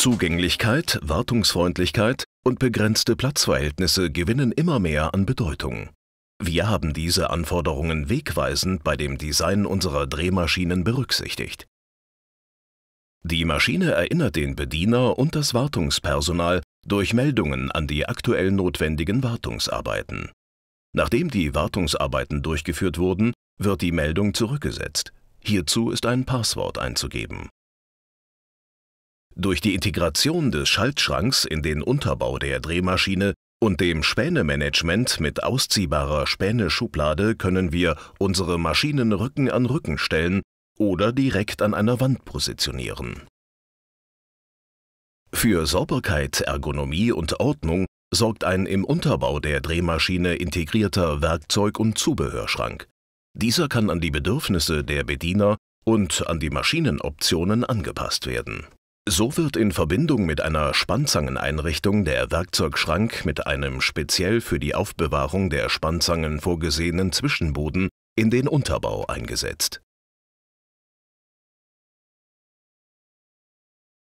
Zugänglichkeit, Wartungsfreundlichkeit und begrenzte Platzverhältnisse gewinnen immer mehr an Bedeutung. Wir haben diese Anforderungen wegweisend bei dem Design unserer Drehmaschinen berücksichtigt. Die Maschine erinnert den Bediener und das Wartungspersonal durch Meldungen an die aktuell notwendigen Wartungsarbeiten. Nachdem die Wartungsarbeiten durchgeführt wurden, wird die Meldung zurückgesetzt. Hierzu ist ein Passwort einzugeben. Durch die Integration des Schaltschranks in den Unterbau der Drehmaschine und dem Spänemanagement mit ausziehbarer späne können wir unsere Maschinen Rücken an Rücken stellen oder direkt an einer Wand positionieren. Für Sauberkeit, Ergonomie und Ordnung sorgt ein im Unterbau der Drehmaschine integrierter Werkzeug- und Zubehörschrank. Dieser kann an die Bedürfnisse der Bediener und an die Maschinenoptionen angepasst werden. So wird in Verbindung mit einer Spannzangeneinrichtung der Werkzeugschrank mit einem speziell für die Aufbewahrung der Spannzangen vorgesehenen Zwischenboden in den Unterbau eingesetzt